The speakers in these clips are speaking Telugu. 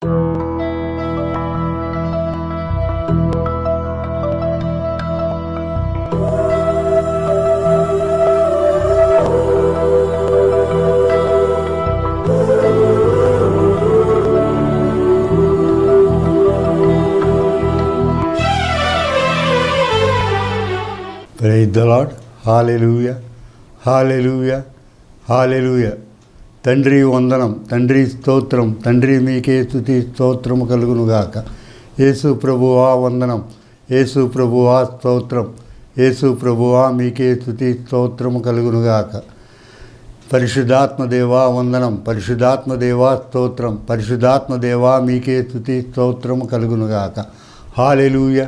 Praise the Lord. Hallelujah. Hallelujah. Hallelujah. తండ్రి వందనం తండ్రి స్తోత్రం తండ్రి మీకే స్థుతి స్తోత్రము కలుగునుగాక యేసు ప్రభువా వందనం యేసు ప్రభువా స్తోత్రం యేసు ప్రభువా మీకే స్థుతి స్తోత్రము కలుగునుగాక పరిశుద్ధాత్మదేవా వందనం పరిశుద్ధాత్మదేవా స్తోత్రం పరిశుద్ధాత్మదేవా మీకే స్థుతి స్తోత్రము కలుగునుగాక హాలెలూయ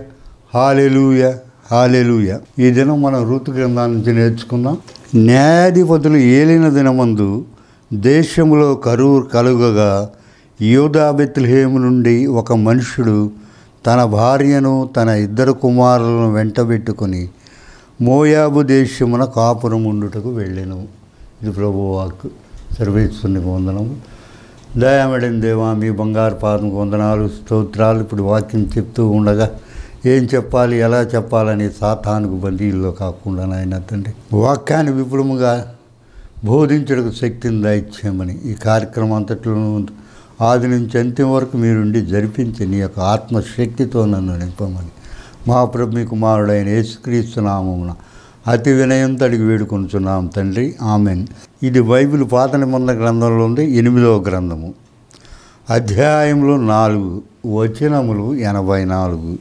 హాలెలూయ హాలెలూయ ఈ దినం మనం ఋతు గ్రంథాల నుంచి నేర్చుకుందాం న్యాయాధిపతులు ఏలిన దినమందు దేశంలో కరువు కలుగగా యూధాబెత్లహేము నుండి ఒక మనుషుడు తన భార్యను తన ఇద్దరు కుమారులను వెంటబెట్టుకుని మోయాబు దేశమున కాపురం ఉండుటకు వెళ్ళాను ఇది ప్రభువాక్ సర్వేశ్వరుని వందనము దయామడిన దేవా మీ బంగారు పాదం వందనాలు స్తోత్రాలు ఇప్పుడు వాక్యం చెప్తూ ఉండగా ఏం చెప్పాలి ఎలా చెప్పాలని సాతానుకు బందీల్లో కాకుండా నాయన తండ్రి వాక్యాన్ని విపులముగా బోధించడానికి శక్తిని దాయిచ్చామని ఈ కార్యక్రమం అంతట్లోనూ ఆది నుంచి అంతిమ వరకు మీరుండి జరిపించి నీ యొక్క ఆత్మశక్తితో నన్ను నింపమని మహాప్రభు మీ కుమారుడైన యేసుక్రీస్తు నామమున అతి వినయంతో అడిగి వేడుకొంచున్నాం తండ్రి ఆమెన్ ఇది బైబిల్ పాత నిబంధన గ్రంథంలో ఉంది ఎనిమిదవ గ్రంథము అధ్యాయంలో నాలుగు వచనములు ఎనభై నాలుగు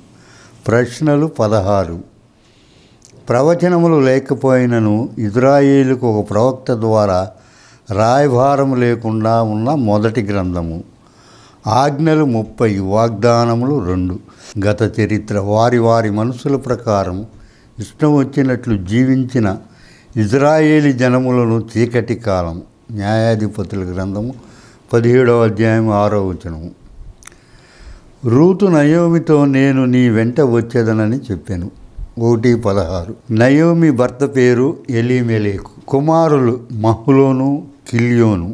ప్రశ్నలు పదహారు ప్రవచనములు లేకపోయినను ఇజ్రాయిలుకు ఒక ప్రవక్త ద్వారా రాయభారం లేకుండా ఉన్న మొదటి గ్రంథము ఆజ్ఞలు ముప్పై వాగ్దానములు రెండు గత చరిత్ర వారి వారి మనసుల ప్రకారం ఇష్టం వచ్చినట్లు జీవించిన ఇజ్రాయేలీ జనములను చీకటి కాలం న్యాయాధిపతుల గ్రంథము పదిహేడవ అధ్యాయం ఆరో వచనము రూతు నయోమితో నేను నీ వెంట వచ్చేదనని చెప్పాను ఒకటి పదహారు నయోమి భర్త పేరు ఎలిమెలేకు కుమారులు మహులోను కిల్యోను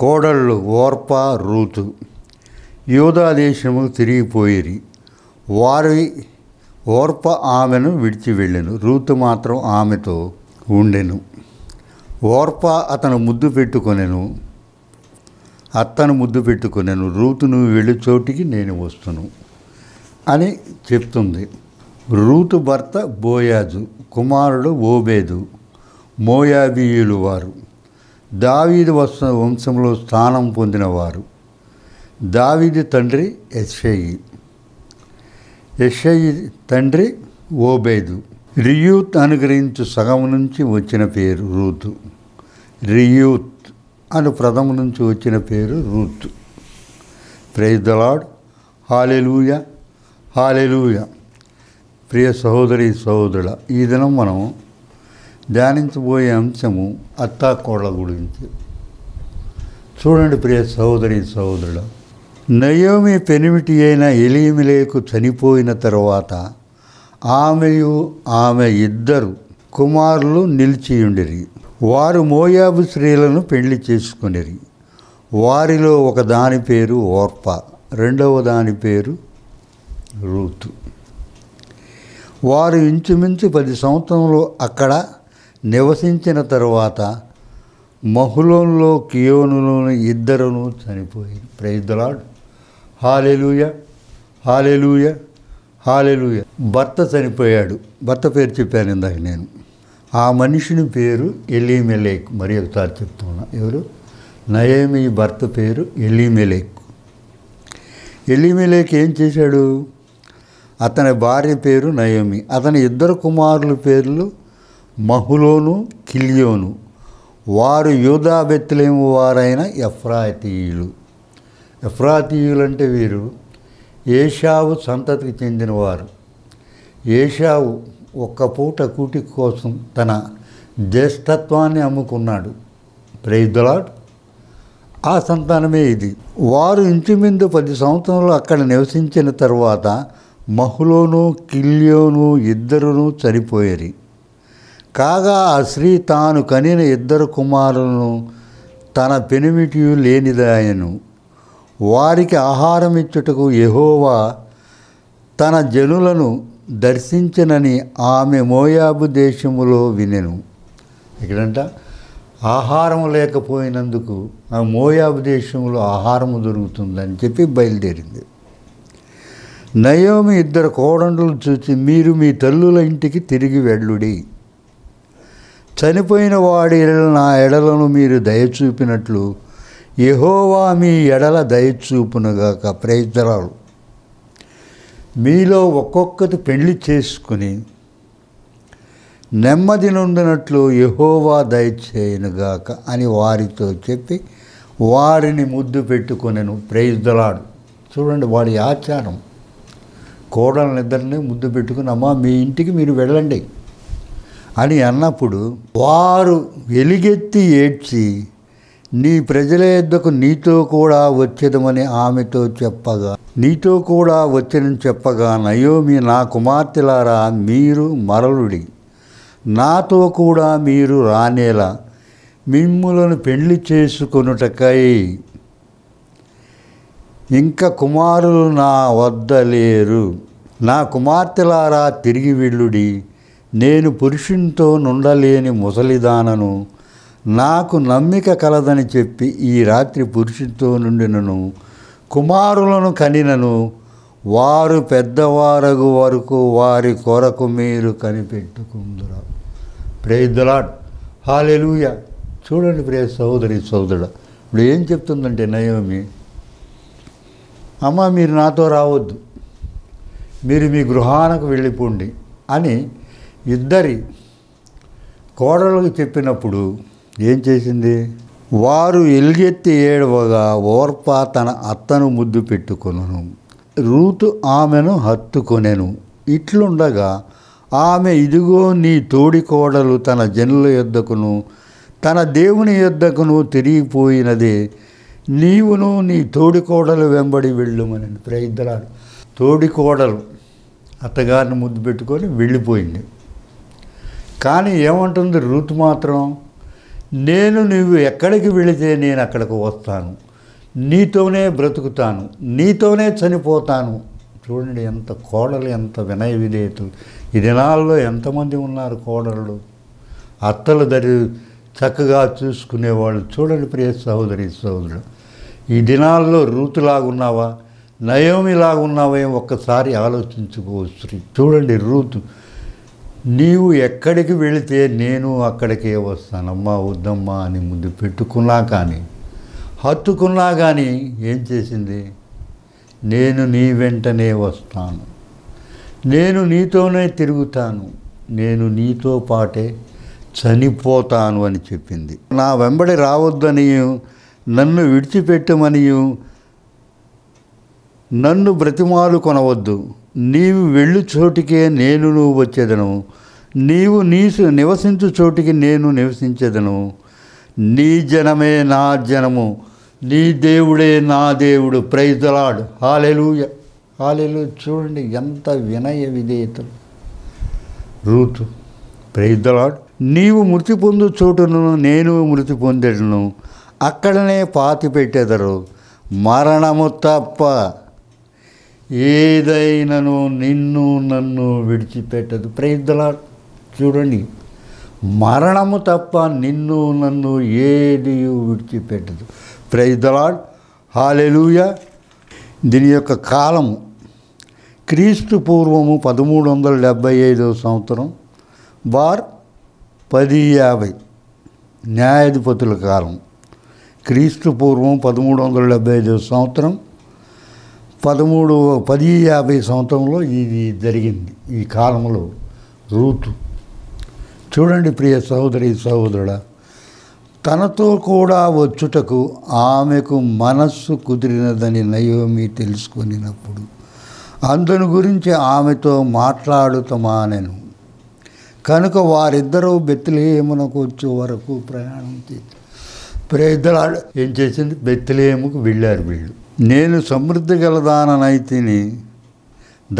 కోడళ్ళు ఓర్ప రూతు యూదాదేశము తిరిగిపోయిరి వారి ఓర్ప ఆమెను విడిచి వెళ్ళెను రూతు మాత్రం ఆమెతో ఉండెను ఓర్ప అతను ముద్దు పెట్టుకొనెను అత్తను ముద్దు పెట్టుకొనెను రూతు నువ్వు వెళ్ళి చోటికి నేను వస్తును అని చెప్తుంది రూతు భర్త బోయాజు కుమారుడు ఓబేదు మోయాబీయులు వారు దావీదు వస్తున్న వంశంలో స్థానం పొందినవారు దావీది తండ్రి ఎస్ఐ ఎస్ఐ తండ్రి ఓబేదు రియూత్ అనుగ్రహించు సగం నుంచి వచ్చిన పేరు రూతు రియూత్ అని ప్రథమ నుంచి వచ్చిన పేరు Ruth praise the Lord hallelujah hallelujah ప్రియ సహోదరి సహోదరుల ఈ దినం మనం ధ్యానించబోయే అంశము అత్తాకోళ్ళ గురించి చూడండి ప్రియ సహోదరి సహోదరుల నయోమి పెనిమిటి అయిన ఎలిమిలేకు చనిపోయిన తర్వాత ఆమెయు ఆమె ఇద్దరు కుమారులు నిలిచియుండిరి వారు మోయాబు స్త్రీలను పెళ్లి చేసుకునిరి వారిలో ఒక దాని పేరు ఓర్ప రెండవ దాని పేరు రూతు వారు ఇంచుమించు పది సంవత్సరంలో అక్కడ నివసించిన తరువాత మహులోన్లో కియోనులోని ఇద్దరును చనిపోయారు ప్రయుద్ధలాడు హాలెలుయ హాలెలుయ హాలెలుయ భర్త చనిపోయాడు భర్త పేరు చెప్పాను ఇందాక నేను ఆ మనిషిని పేరు ఎలీమెలేక్ మరి ఒకసారి చెప్తున్నా ఎవరు నయేమి భర్త పేరు ఎలీమెలేక్ ఎలీమెలేక్ ఏం చేశాడు అతని భార్య పేరు నయోమి అతని ఇద్దరు కుమారుల పేర్లు మహులోను కిలియోను వారు యూదా వారైన ఎఫ్రాతీయులు ఎఫ్రాతీయులు అంటే వీరు ఏషావు సంతతికి చెందినవారు ఏషావు ఒక్క పూట కూటి కోసం తన జ్యేష్ఠత్వాన్ని అమ్ముకున్నాడు ప్రైద్లాడ్ ఆ సంతానమే ఇది వారు ఇంచుమిందు పది సంవత్సరాలు అక్కడ నివసించిన తర్వాత మహులోను కిల్యోను ఇద్దరును చనిపోయేరి కాగా ఆ స్త్రీ తాను కనిన ఇద్దరు కుమారులను తన పెనిమిటి లేనిదాయను వారికి ఆహారం ఇచ్చుటకు యహోవా తన జనులను దర్శించనని ఆమె మోయాబు దేశములో వినెను ఇక్కడంట ఆహారం లేకపోయినందుకు ఆ మోయాబు దేశంలో ఆహారం దొరుకుతుందని చెప్పి బయలుదేరింది నయోమి ఇద్దరు కోడండలు చూచి మీరు మీ తల్లుల ఇంటికి తిరిగి వెళ్ళుడి చనిపోయిన వాడి నా ఎడలను మీరు దయచూపినట్లు యహోవా మీ ఎడల దయచూపునుగాక ప్రయత్నాలు మీలో ఒక్కొక్కటి పెళ్లి చేసుకుని నెమ్మది నుండినట్లు యహోవా దయచేయనుగాక అని వారితో చెప్పి వారిని ముద్దు పెట్టుకునేను ప్రయత్నాడు చూడండి వాడి ఆచారం కోడలనిద్దరిని ముద్దు పెట్టుకుని అమ్మ మీ ఇంటికి మీరు వెళ్ళండి అని అన్నప్పుడు వారు వెలిగెత్తి ఏడ్చి నీ ప్రజల యొద్దకు నీతో కూడా వచ్చేదమని ఆమెతో చెప్పగా నీతో కూడా వచ్చెనని చెప్పగా నయోమి నా కుమార్తెలారా మీరు మరలుడి నాతో కూడా మీరు రానేలా మిమ్ములను పెళ్లి చేసుకొనుటకై ఇంకా కుమారులు నా వద్ద లేరు నా కుమార్తెలారా తిరిగి వెళ్ళుడి నేను పురుషునితో నుండలేని ముసలిదానను నాకు నమ్మిక కలదని చెప్పి ఈ రాత్రి పురుషునితో నుండినను కుమారులను కనినను వారు పెద్దవారగు వరకు వారి కొరకు మీరు కనిపెట్టుకుందురా ప్రేద్దలాడ్ హాలెలుయ చూడండి ప్రే సహోదరి సోదరుడు ఇప్పుడు ఏం చెప్తుందంటే నయోమి అమ్మ మీరు నాతో రావద్దు మీరు మీ గృహానికి వెళ్ళిపోండి అని ఇద్దరి కోడలకు చెప్పినప్పుడు ఏం చేసింది వారు ఎలుగెత్తి ఏడవగా ఓర్ప తన అత్తను ముద్దు పెట్టుకొను రూతు ఆమెను హత్తుకొనెను ఇట్లుండగా ఆమె ఇదిగో నీ తోడి కోడలు తన జనుల యొద్దకును తన దేవుని యొద్దకును తిరిగిపోయినదే నీవును నీ తోడికోడలు వెంబడి వెళ్ళుమని ప్రయత్నాలు తోడికోడలు అత్తగారిని ముద్దు పెట్టుకొని వెళ్ళిపోయింది కానీ ఏమంటుంది రుతు మాత్రం నేను నువ్వు ఎక్కడికి వెళితే నేను అక్కడికి వస్తాను నీతోనే బ్రతుకుతాను నీతోనే చనిపోతాను చూడండి ఎంత కోడలు ఎంత వినయ విధేయతలు ఈ దినాల్లో ఎంతమంది ఉన్నారు కోడళ్ళు అత్తలు దరి చక్కగా చూసుకునేవాళ్ళు చూడండి ప్రియ సహోదరి సహోదరుడు ఈ దినాల్లో రూతులాగున్నావా నయోమిలాగున్నావా ఒక్కసారి ఆలోచించుకోవచ్చు చూడండి రూతు నీవు ఎక్కడికి వెళితే నేను అక్కడికే వస్తానమ్మా వద్దమ్మా అని ముందు పెట్టుకున్నా కానీ హత్తుకున్నా కానీ ఏం చేసింది నేను నీ వెంటనే వస్తాను నేను నీతోనే తిరుగుతాను నేను నీతో పాటే చనిపోతాను అని చెప్పింది నా వెంబడి రావద్దని నన్ను విడిచిపెట్టమనియు నన్ను బ్రతిమాలు కొనవద్దు నీవు వెళ్ళు చోటికే నేను నువ్వు వచ్చేదను నీవు నీసు నివసించు చోటికి నేను నివసించేదను నీ జనమే నా జనము నీ దేవుడే నా దేవుడు ప్రైజలాడు హాలెలుయ హాలెలు చూడండి ఎంత వినయ విధేయతలు రూతు ప్రైజలాడు నీవు మృతి పొందు చోటును నేను మృతి పొందేటను అక్కడనే పాతి పెట్టేదరు మరణము తప్ప ఏదైనాను నిన్ను నన్ను విడిచిపెట్టదు ప్రయత్నలా చూడండి మరణము తప్ప నిన్ను నన్ను ఏది విడిచిపెట్టదు ప్రైదలాడ్ హాలెలుయ దీని యొక్క కాలము క్రీస్తు పూర్వము పదమూడు వందల డెబ్భై ఐదో సంవత్సరం బార్ పది యాభై న్యాయాధిపతుల కాలం క్రీస్తు పూర్వం పదమూడు వందల డెబ్బై ఐదు సంవత్సరం పదమూడు పది యాభై సంవత్సరంలో ఇది జరిగింది ఈ కాలంలో రూతు చూడండి ప్రియ సహోదరి సహోదరుడ తనతో కూడా వచ్చుటకు ఆమెకు మనస్సు కుదిరినదని నయోమి తెలుసుకునినప్పుడు అందుని గురించి ఆమెతో మాట్లాడుతమానెను కనుక వారిద్దరూ బెత్తిలేమునకు వచ్చే వరకు ప్రయాణం చేశారు ప్రేదలాడు ఏం చేసింది బెత్తిలేముకు వెళ్ళారు వీళ్ళు నేను సమృద్ధి గల దాననైతిని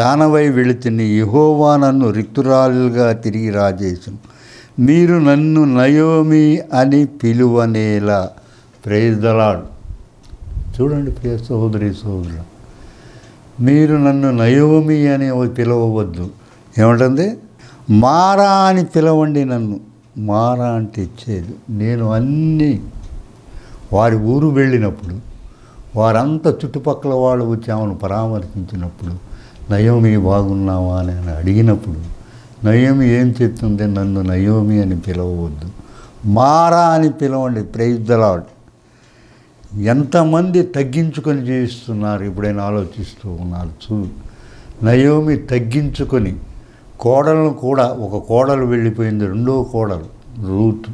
దానవై వెళుతుని యహోవా నన్ను రిక్తురాలుగా తిరిగి రాజేశం మీరు నన్ను నయోమి అని పిలువనేలా ప్రేదలాడు చూడండి ప్రియ సహోదరి సహోదరు మీరు నన్ను నయోమి అని పిలవవద్దు ఏమంటుంది మారా అని పిలవండి నన్ను మారా అంటే ఇచ్చేది నేను అన్నీ వారి ఊరు వెళ్ళినప్పుడు వారంతా చుట్టుపక్కల వాళ్ళు వచ్చి ఆమెను పరామర్శించినప్పుడు నయోమి బాగున్నావా అని అడిగినప్పుడు నయోమి ఏం చెప్తుంది నన్ను నయోమి అని పిలవద్దు మారా అని పిలవండి ప్రైజ్దలాడ్ ఎంతమంది తగ్గించుకొని జీవిస్తున్నారు ఇప్పుడైనా ఆలోచిస్తూ ఉన్నారు చూ నయోమి తగ్గించుకొని కోడలను కూడా ఒక కోడలు వెళ్ళిపోయింది రెండో కోడలు రూతు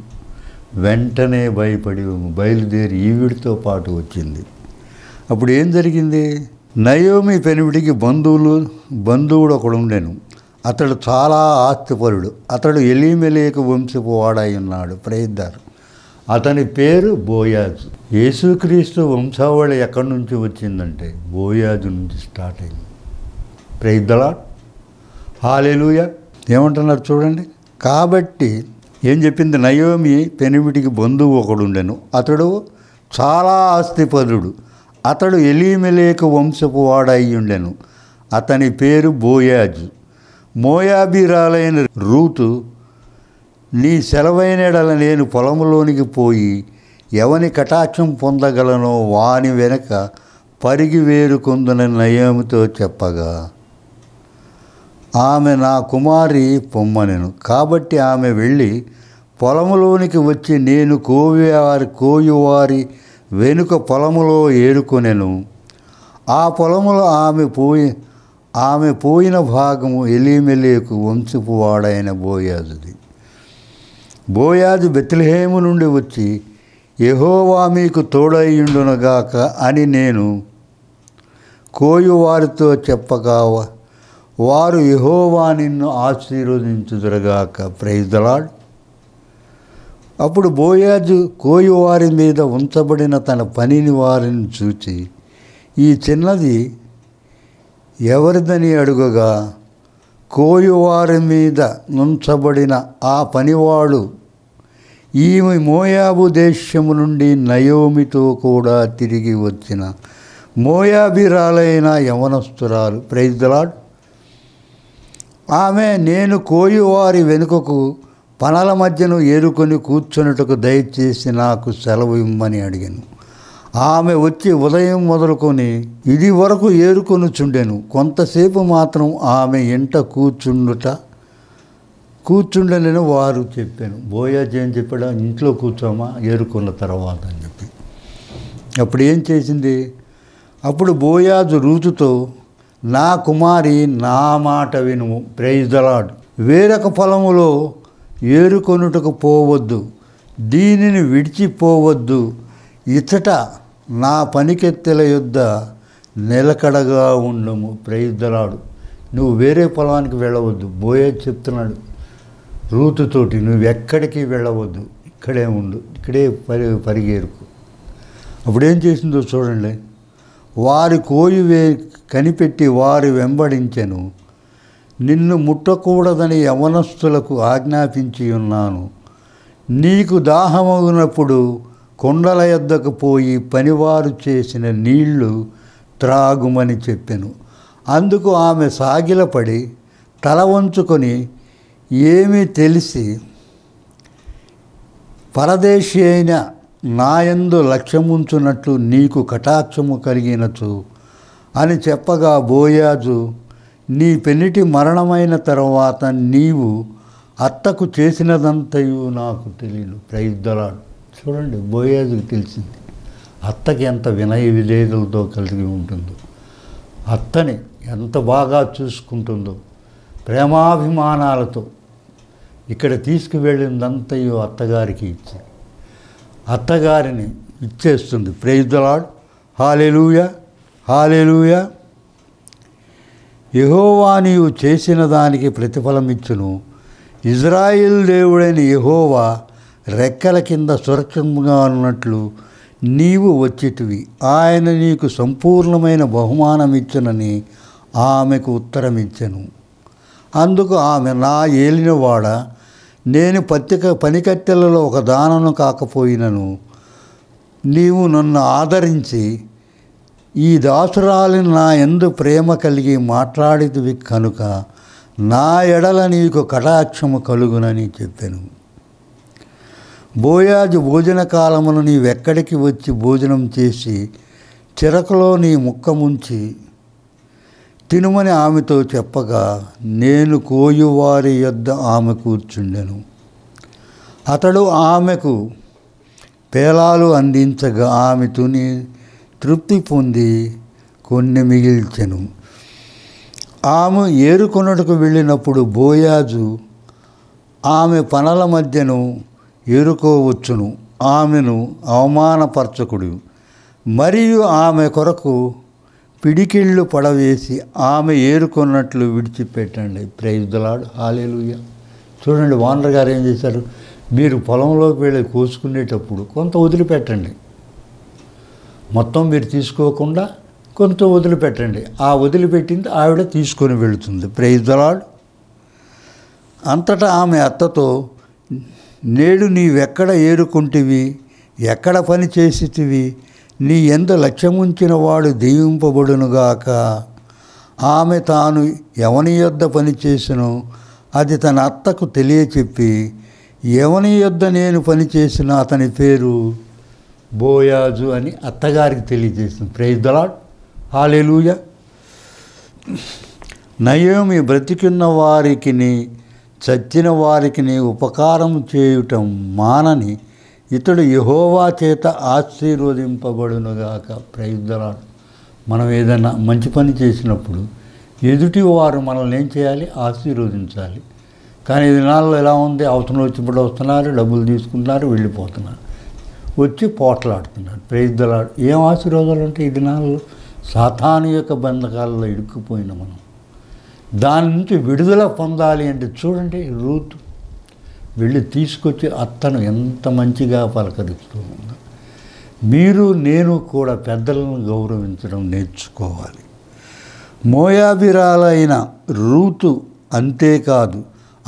వెంటనే భయపడి బయలుదేరి ఈవిడితో పాటు వచ్చింది అప్పుడు ఏం జరిగింది నయోమి పెనివిడికి బంధువులు బంధువుడు ఒకడు ఉండేను అతడు చాలా ఆస్తిపరుడు అతడు ఎలిమెలియక వంశపు వాడై ఉన్నాడు ప్రయద్దారు అతని పేరు బోయాజ్ యేసుక్రీస్తు వంశావళి ఎక్కడి నుంచి వచ్చిందంటే బోయాజు నుంచి స్టార్ట్ అయింది ప్రయద్దలా హాలేలుయ ఏమంటున్నారు చూడండి కాబట్టి ఏం చెప్పింది నయోమి పెనిమిటికి బంధువు ఒకడుండెను అతడు చాలా ఆస్తిపరుడు అతడు ఎలీమెలేక వంశపు వాడయ్యుండెను అతని పేరు బోయాజ్ మోయాబీరాలైన రూతు నీ సెలవైనడల నేను పొలంలోనికి పోయి ఎవని కటాక్షం పొందగలనో వాని వెనక పరిగి వేరుకుందని నయోమితో చెప్పగా ఆమె నా కుమారి పొమ్మనెను కాబట్టి ఆమె వెళ్ళి పొలములోనికి వచ్చి నేను కోవేవారి కోయువారి వెనుక పొలములో ఏరుకొనెను ఆ పొలములో ఆమె పోయి ఆమె పోయిన భాగము ఎలిమెలియకు వంశపు వాడైన బోయాజుది బోయాజు బెత్లహేము నుండి వచ్చి యహోవా మీకు తోడయ్యుండునగాక అని నేను కోయువారితో చెప్పగా వారు యహోవా నిన్ను ఆశీర్వదించుదురగాక ప్రైజ్ దలాడ్ అప్పుడు బోయాజు కోయివారి మీద ఉంచబడిన తన పనిని వారిని చూచి ఈ చిన్నది ఎవరిదని అడుగగా కోయువారి మీద నుంచబడిన ఆ పనివాడు ఈమె మోయాబు దేశము నుండి నయోమితో కూడా తిరిగి వచ్చిన మోయాబిరాలైన యవనస్తురాలు ప్రైజ్లాడ్ ఆమె నేను కోయువారి వెనుకకు పనల మధ్యను ఏరుకొని కూర్చున్నట్టుకు దయచేసి నాకు సెలవు ఇమ్మని అడిగాను ఆమె వచ్చి ఉదయం మొదలుకొని ఇది వరకు చుండెను కొంతసేపు మాత్రం ఆమె ఇంట కూర్చుండుట కూర్చుండనని వారు చెప్పాను బోయాజ్ ఏం చెప్పాడు ఇంట్లో కూర్చోమా ఏరుకున్న తర్వాత అని చెప్పి అప్పుడు ఏం చేసింది అప్పుడు బోయాజు రుచుతో నా కుమారి నా మాట విను ప్రైజ్ దలాడ్ వేరొక పొలములో ఏరుకొనుటకు పోవద్దు దీనిని విడిచిపోవద్దు ఇతట నా పనికెత్తెల యొద్ద నిలకడగా ఉండము ప్రయుద్ధలాడు నువ్వు వేరే పొలానికి వెళ్ళవద్దు బోయే చెప్తున్నాడు రూతుతోటి నువ్వు ఎక్కడికి వెళ్ళవద్దు ఇక్కడే ఉండు ఇక్కడే పరి పరిగేరుకు అప్పుడేం చేసిందో చూడండి వారి కోయి వే కనిపెట్టి వారు వెంబడించెను నిన్ను ముట్టకూడదని యవనస్తులకు ఆజ్ఞాపించి ఉన్నాను నీకు దాహమగినప్పుడు కొండల ఎద్దకు పోయి పనివారు చేసిన నీళ్లు త్రాగుమని చెప్పెను అందుకు ఆమె సాగిలపడి తల వంచుకొని ఏమీ తెలిసి పరదేశి అయిన నాయందు లక్ష్యముంచున్నట్లు నీకు కటాక్షము కలిగినచు అని చెప్పగా బోయాజు నీ పెన్నిటి మరణమైన తర్వాత నీవు అత్తకు చేసినదంతయు నాకు తెలియదు ప్రయుద్ధరాడు చూడండి బోయాజుకు తెలిసింది అత్తకి ఎంత వినయ విధేయతలతో కలిగి ఉంటుందో అత్తని ఎంత బాగా చూసుకుంటుందో ప్రేమాభిమానాలతో ఇక్కడ తీసుకువెళ్ళిందంతయు అత్తగారికి ఇచ్చి అత్తగారిని ఇచ్చేస్తుంది ప్రయుద్ధరాడు హాలేలుయ హాలేలుయా యహోవా నీవు చేసిన దానికి ప్రతిఫలం ఇచ్చును ఇజ్రాయిల్ దేవుడైన యహోవా రెక్కల కింద సురక్షితంగా ఉన్నట్లు నీవు వచ్చేటివి ఆయన నీకు సంపూర్ణమైన బహుమానం ఇచ్చునని ఆమెకు ఉత్తరం ఇచ్చెను అందుకు ఆమె నా ఏలినవాడ నేను పత్తిక పనికట్టెలలో ఒక దానను కాకపోయినను నీవు నన్ను ఆదరించి ఈ దాసురాలిని నా ఎందు ప్రేమ కలిగి మాట్లాడితివి కనుక నా ఎడల నీకు కటాక్షము కలుగునని చెప్పాను బోయాజు భోజన కాలమును నీవెక్కడికి వచ్చి భోజనం చేసి చిరకలో నీ ముక్క ముంచి తినుమని ఆమెతో చెప్పగా నేను కోయువారి యొద్ద ఆమె కూర్చుండెను అతడు ఆమెకు పేలాలు అందించగా ఆమె తుని తృప్తి పొంది కొన్ని మిగిల్చెను ఆమె ఏరుకొనుటకు వెళ్ళినప్పుడు బోయాజు ఆమె పనల మధ్యను ఏరుకోవచ్చును ఆమెను అవమానపరచకుడు మరియు ఆమె కొరకు పిడికిళ్ళు పడవేసి ఆమె ఏరుకున్నట్లు విడిచిపెట్టండి ప్రయుద్ధలాడు హాలేలుయ చూడండి వానర్ గారు ఏం చేశారు మీరు పొలంలోకి వెళ్ళి కోసుకునేటప్పుడు కొంత వదిలిపెట్టండి మొత్తం మీరు తీసుకోకుండా కొంత వదిలిపెట్టండి ఆ వదిలిపెట్టింది ఆవిడ తీసుకొని వెళుతుంది ప్రైజ్వలాడు అంతటా ఆమె అత్తతో నేడు నీవెక్కడ ఏరుకుంటివి ఎక్కడ పని చేసితివి నీ ఎందు లక్ష్యముంచిన వాడు దీవింపబడునుగాక ఆమె తాను ఎవని యొద్ద పని చేసినో అది తన అత్తకు తెలియచెప్పి ఎవని యొద్ద నేను పనిచేసిన అతని పేరు బోయాజు అని అత్తగారికి తెలియజేసింది ప్రైజ్ దలాట్ హాలేలుయ నయోమి బ్రతికున్న వారికి చచ్చిన వారికి ఉపకారం చేయటం మానని ఇతడు యహోవా చేత ఆశీర్వదింపబడునుగాక ప్రైజ్ మనం ఏదైనా మంచి పని చేసినప్పుడు ఎదుటి వారు మనల్ని ఏం చేయాలి ఆశీర్వదించాలి కానీ ఇది నాలో ఎలా ఉంది అవసరం వచ్చినప్పుడు వస్తున్నారు డబ్బులు తీసుకుంటున్నారు వెళ్ళిపోతున్నారు వచ్చి పోట్లాడుతున్నాడు ప్రేద్దలాడు ఏం ఆశీర్వాదాలు అంటే ఈ దినాల్లో సాతాను యొక్క బంధకాలలో ఇరుక్కుపోయిన మనం దాని నుంచి విడుదల పొందాలి అంటే చూడండి రూత్ వెళ్ళి తీసుకొచ్చి అత్తను ఎంత మంచిగా పలకరిస్తూ ఉందో మీరు నేను కూడా పెద్దలను గౌరవించడం నేర్చుకోవాలి మోయాభిరాలైన రూతు అంతేకాదు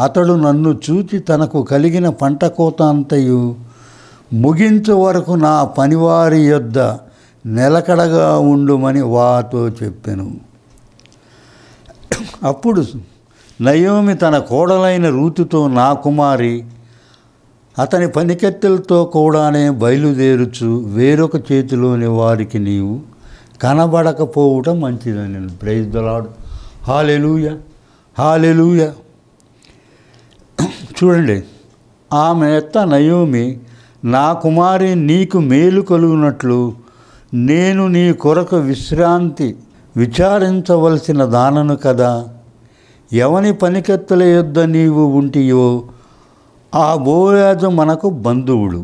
అతడు నన్ను చూచి తనకు కలిగిన పంట కోత అంతయు ముగించు వరకు నా పనివారి యొద్ద నిలకడగా ఉండుమని వాతో చెప్పెను అప్పుడు నయోమి తన కోడలైన రూతుతో నా కుమారి అతని పనికెత్తెలతో కూడానే బయలుదేరుచు వేరొక చేతిలోని వారికి నీవు కనబడకపోవటం మంచిదని నేను ప్రైజ్ దలాడు హాలెలూయ హాలెలూయ చూడండి ఆమె ఎత్త నయోమి నా కుమారి నీకు మేలు కలుగునట్లు నేను నీ కొరకు విశ్రాంతి విచారించవలసిన దానను కదా ఎవని పనికెత్తల యొద్ద నీవు ఉంటియో ఆ బోయాజు మనకు బంధువుడు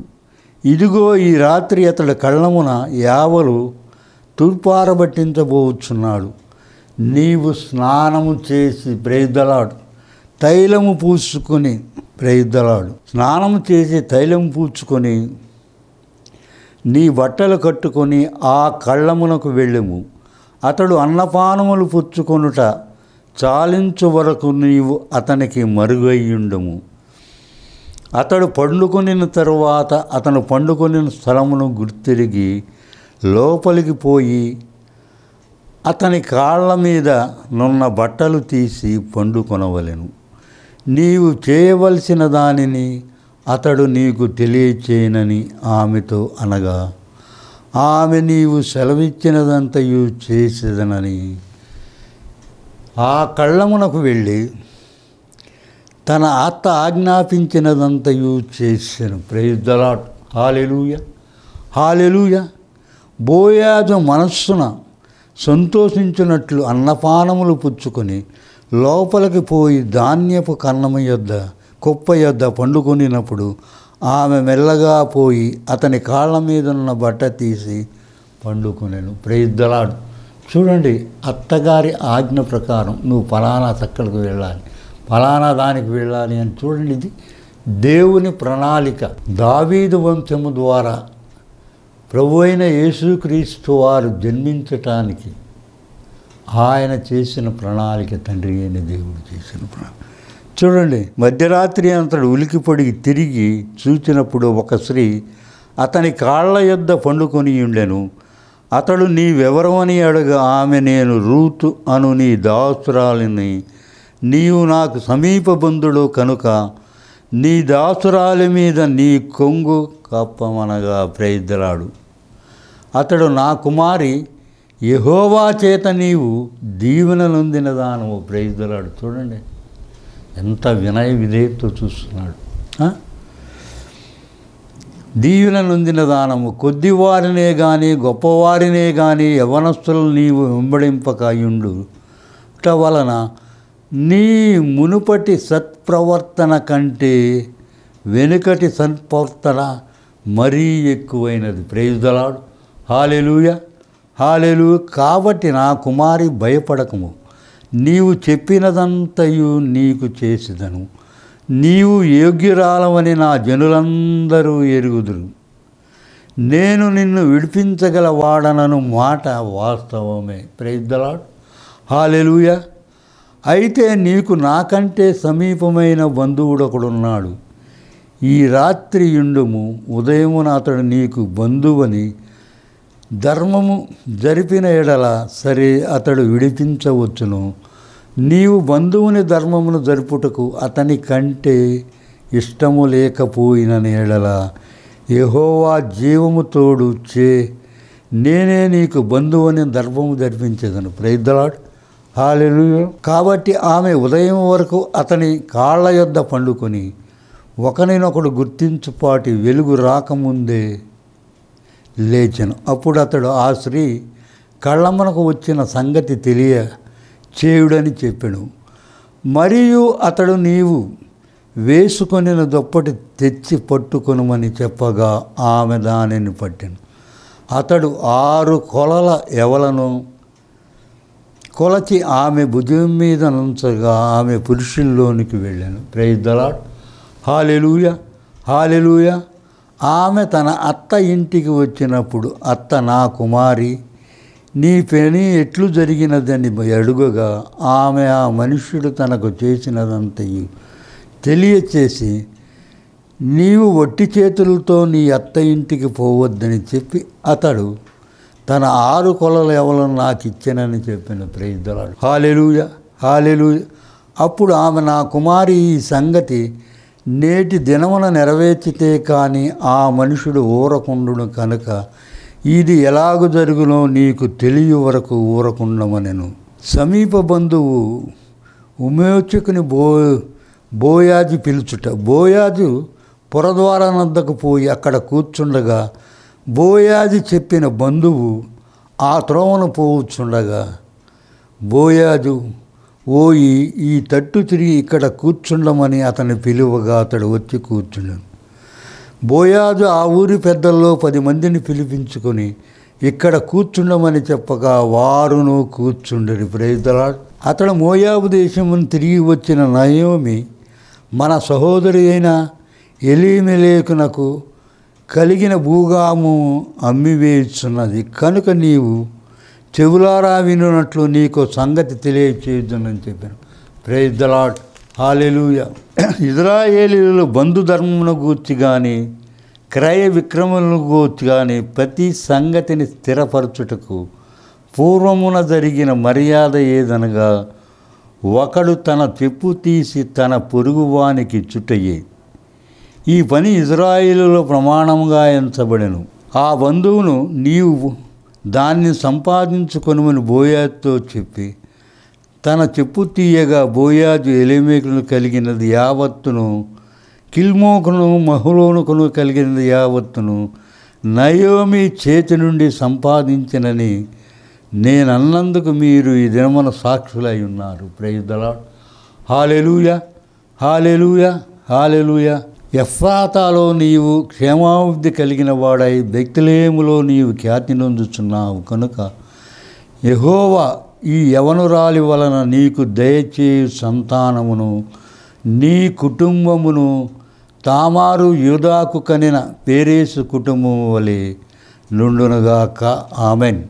ఇదిగో ఈ రాత్రి అతడు కళ్ళమున యావలు తుర్పారబట్టించబోచున్నాడు నీవు స్నానము చేసి బ్రేదలాడు తైలము పూసుకుని ప్రయుద్ధలాడు స్నానం చేసి తైలం పూచుకొని నీ బట్టలు కట్టుకొని ఆ కళ్ళమునకు వెళ్ళెము అతడు అన్నపానములు పుచ్చుకొనుట చాలించు వరకు నీవు అతనికి మరుగయ్యుండము అతడు పండుకొనిన తరువాత అతను పండుకొనిన స్థలమును గుర్తిరిగి లోపలికి పోయి అతని కాళ్ళ మీద నున్న బట్టలు తీసి పండుకొనవలెను నీవు చేయవలసిన దానిని అతడు నీకు తెలియచేయనని ఆమెతో అనగా ఆమె నీవు సెలవిచ్చినదంతయు చేసేదనని ఆ కళ్ళమునకు వెళ్ళి తన అత్త ఆజ్ఞాపించినదంతయు చేశాను ప్రేజ్దలాట్ హాలెలూయ హాలెలూయ బోయాజ మనస్సున సంతోషించినట్లు అన్నపానములు పుచ్చుకొని లోపలికి పోయి ధాన్యపు కన్నము యొద్ద కుప్ప యొద్ద పండుకొనినప్పుడు ఆమె మెల్లగా పోయి అతని కాళ్ళ మీద ఉన్న బట్ట తీసి పండుకునేను ప్రేద్దలాడు చూడండి అత్తగారి ఆజ్ఞ ప్రకారం నువ్వు ఫలానా చక్కడికి వెళ్ళాలి ఫలానా దానికి వెళ్ళాలి అని చూడండి ఇది దేవుని ప్రణాళిక దావీదు వంశము ద్వారా ప్రభు అయిన యేసుక్రీస్తు వారు జన్మించటానికి ఆయన చేసిన ప్రణాళిక తండ్రి అని దేవుడు చేసిన ప్రణాళిక చూడండి మధ్యరాత్రి అంతడు పొడిగి తిరిగి చూచినప్పుడు ఒక స్త్రీ అతని కాళ్ళ యొద్ద పండుకొని ఉండెను అతడు నీవెవరమని అడుగ ఆమె నేను రూతు అను నీ దాసురాలిని నీవు నాకు సమీప బంధుడు కనుక నీ దాసురాలి మీద నీ కొంగు కప్పమనగా ప్రయద్దరాడు అతడు నా కుమారి యహోవా చేత నీవు దీవెనలొందిన దానము ప్రైజ్లాడు చూడండి ఎంత వినయ విధేయతో చూస్తున్నాడు దీవెన నొందిన దానము కొద్దివారినే కానీ గొప్పవారినే కానీ యవనస్తులను నీవు వెంబడింపకయుండు వలన నీ మునుపటి సత్ప్రవర్తన కంటే వెనుకటి సత్ప్రవర్తన మరీ ఎక్కువైనది ప్రేయుదలాడు హాలెలుయా హాలేలు కాబట్టి నా కుమారి భయపడకము నీవు చెప్పినదంతయు నీకు చేసిదను నీవు యోగ్యురాలవని నా జనులందరూ ఎరుగుదురు నేను నిన్ను విడిపించగల వాడనను మాట వాస్తవమే ప్రైద్దలాడ్ హాలెలుయ అయితే నీకు నాకంటే సమీపమైన బంధువుడు ఒకడున్నాడు ఈ రాత్రి ఇండుము ఉదయమున అతడు నీకు బంధువని ధర్మము జరిపిన ఎడల సరే అతడు విడిపించవచ్చును నీవు బంధువుని ధర్మమును జరుపుటకు అతని కంటే ఇష్టము లేకపోయిన ఎడల యహోవా జీవము తోడు చే నేనే నీకు బంధువుని ధర్మము జరిపించేదను ప్రైద్దలాడ్ హాలెలు కాబట్టి ఆమె ఉదయం వరకు అతని కాళ్ళ యొద్ద పండుకొని ఒకరినొకడు గుర్తించుపాటి వెలుగు రాకముందే లేచను అప్పుడు అతడు ఆ స్త్రీ కళ్ళమ్మనకు వచ్చిన సంగతి తెలియ చేయుడని చెప్పాను మరియు అతడు నీవు వేసుకొనిన దుప్పటి తెచ్చి పట్టుకొనుమని చెప్పగా ఆమె దానిని పట్టాను అతడు ఆరు కొలల ఎవలను కొలచి ఆమె భుజం మీద నుంచగా ఆమె పురుషుల్లోనికి వెళ్ళాను ప్రైజ్ దలాడ్ హాలెలూయ హాలెలూయ ఆమె తన అత్త ఇంటికి వచ్చినప్పుడు అత్త నా కుమారి నీ పని ఎట్లు జరిగినదని అడుగగా ఆమె ఆ మనుష్యుడు తనకు చేసినదంతయు తెలియచేసి నీవు వట్టి చేతులతో నీ అత్త ఇంటికి పోవద్దని చెప్పి అతడు తన ఆరు కొలలు ఎవరు నాకు ఇచ్చానని చెప్పిన ప్రయోజనాలు హాలెలుయ హాలెలుయ అప్పుడు ఆమె నా కుమారి ఈ సంగతి నేటి దినమున నెరవేర్చితే కానీ ఆ మనుషుడు ఊరకుండును కనుక ఇది ఎలాగు జరుగునో నీకు తెలియ వరకు ఊరకుండమనెను సమీప బంధువు ఉమేచకుని బో బోయాజు పిలుచుట బోయాజు పురద్వారానందకు పోయి అక్కడ కూర్చుండగా బోయాజు చెప్పిన బంధువు ఆ త్రోవను పోవచ్చుండగా బోయాజు ఓయి ఈ తట్టు తిరిగి ఇక్కడ కూర్చుండమని అతని పిలువగా అతడు వచ్చి కూర్చుండను బోయాజు ఆ ఊరి పెద్దల్లో పది మందిని పిలిపించుకొని ఇక్కడ కూర్చుండమని చెప్పగా వారును కూర్చుండరు ప్రైదలా అతడు మోయాబు దేశమును తిరిగి వచ్చిన నయోమి మన సహోదరి అయిన ఎలిమెలేకునకు కలిగిన భూగాము అమ్మివేయుచున్నది కనుక నీవు చెవులారా వినున్నట్లు నీకు సంగతి తెలియచేయుద్దునని చెప్పాను ప్రేజ్ ద లాట్ హాలెలుయ ఇజ్రాయేలీలు ధర్మమును గూర్చి కానీ క్రయ విక్రములను గూర్చి కానీ ప్రతి సంగతిని స్థిరపరచుటకు పూర్వమున జరిగిన మర్యాద ఏదనగా ఒకడు తన తిప్పు తీసి తన పొరుగువానికి చుట్టయ్యే ఈ పని ఇజ్రాయిలులో ప్రమాణముగా ఎంచబడెను ఆ బంధువును నీవు దాన్ని సంపాదించుకొనమని బోయాజుతో చెప్పి తన చెప్పు తీయగా బోయాజు ఎలిమేకులను కలిగినది యావత్తును కిల్మోకును మహులోనుకును కలిగినది యావత్తును నయోమి చేతి నుండి సంపాదించినని నేను అన్నందుకు మీరు ఈ దినమున సాక్షులై ఉన్నారు praise the Lord hallelujah hallelujah hallelujah ఎఫ్రాతాలో నీవు క్షేమాభివృద్ధి కలిగిన వాడై వ్యక్తిలేములో నీవు ఖ్యాతి నొందుచున్నావు కనుక యహోవా ఈ యవనురాలి వలన నీకు దయచే సంతానమును నీ కుటుంబమును తామారు యుదాకు కనిన పేరేసు కుటుంబం వలె నుండునగాక ఆమెన్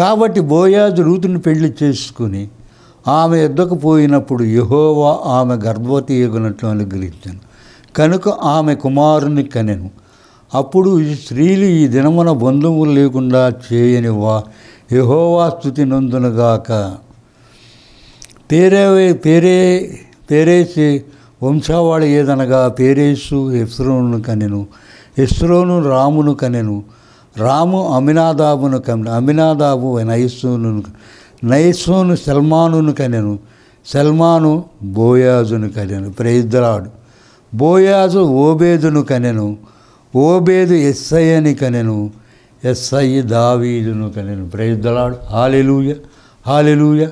కాబట్టి బోయాజు రూతుని పెళ్లి చేసుకుని ఆమె ఎద్దకు పోయినప్పుడు యహోవా ఆమె గర్భవతి ఎగునట్లు అనుగ్రహించాను కనుక ఆమె కుమారుని కనెను అప్పుడు ఈ స్త్రీలు ఈ దినమున బంధువులు లేకుండా చేయని వా యహోవా స్థుతి నందునుగాక పేరే పేరే పేరేసి వంశావాళి ఏదనగా పేరేసు ఇస్రోను కనెను ఇస్రోను రామును కనెను రాము అమినాదాబును కను అమినాదాబు నైసూను నైసూను సల్మానును కనెను సల్మాను బోయాజును కనెను ప్రైజ్రాడు బోయాజు ఓబేదును కనెను ఓబేదు ఎస్ఐని కనెను ఎస్ఐ దావీదును కనెను ప్రయుద్ధలాడు హాలెలూయ హాలెలూయ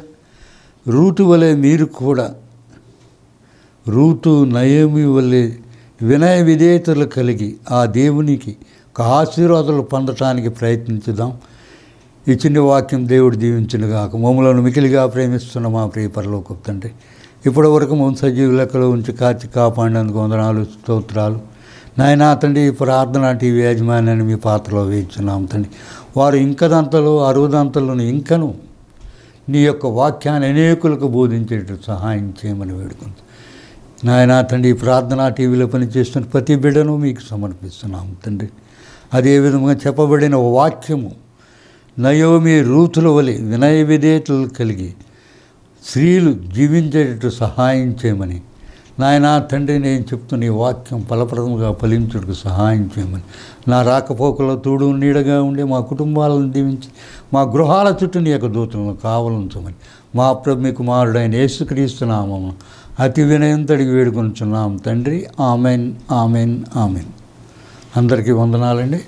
రూటు వలె మీరు కూడా రూటు నయమి వల్లే వినయ విధేయతలు కలిగి ఆ దేవునికి ఒక ఆశీర్వాదాలు పొందటానికి ప్రయత్నించుదాం ఇచ్చిన వాక్యం దేవుడు దీవించిన మమ్మలను మికిలిగా ప్రేమిస్తున్న మా ప్రియ పరలోకొప్తండి తండ్రి ఇప్పటి వరకు లెక్కలో ఉంచి కాచి కాపాడినందుకు వందనాలు స్తోత్రాలు నాయన అతండి ఈ ప్రార్థన టీవీ యాజమాన్యాన్ని మీ పాత్రలో వేయించున్నాం తండ్రి వారు ఇంకదంతలు అరువుదంతలను ఇంకను నీ యొక్క వాక్యాన్ని అనేకులకు బోధించేట్టు సహాయం చేయమని వేడుకుంది నాయన తండ్రి ఈ ప్రార్థన టీవీలో పనిచేస్తున్న ప్రతి బిడ్డను మీకు సమర్పిస్తున్నాం తండ్రి అదేవిధంగా చెప్పబడిన వాక్యము నయోమి రూతుల వలె వినయ విధేతలు కలిగి స్త్రీలు జీవించేటట్టు సహాయం చేయమని నాయన తండ్రి నేను చెప్తున్న ఈ వాక్యం ఫలప్రదంగా ఫలించుటకు సహాయం చేయమని నా రాకపోకలో తోడు నీడగా ఉండి మా కుటుంబాలను దీవించి మా గృహాల చుట్టూ నీ యొక్క దూతలను కావలించమని మా ప్రభు మీ కుమారుడైన యేసుక్రీస్తున్నామము అతి వినయంతడికి వేడుకొనిచున్నాం తండ్రి ఆమెన్ ఆమెన్ ఆమెన్ అందరికీ వందనాలండి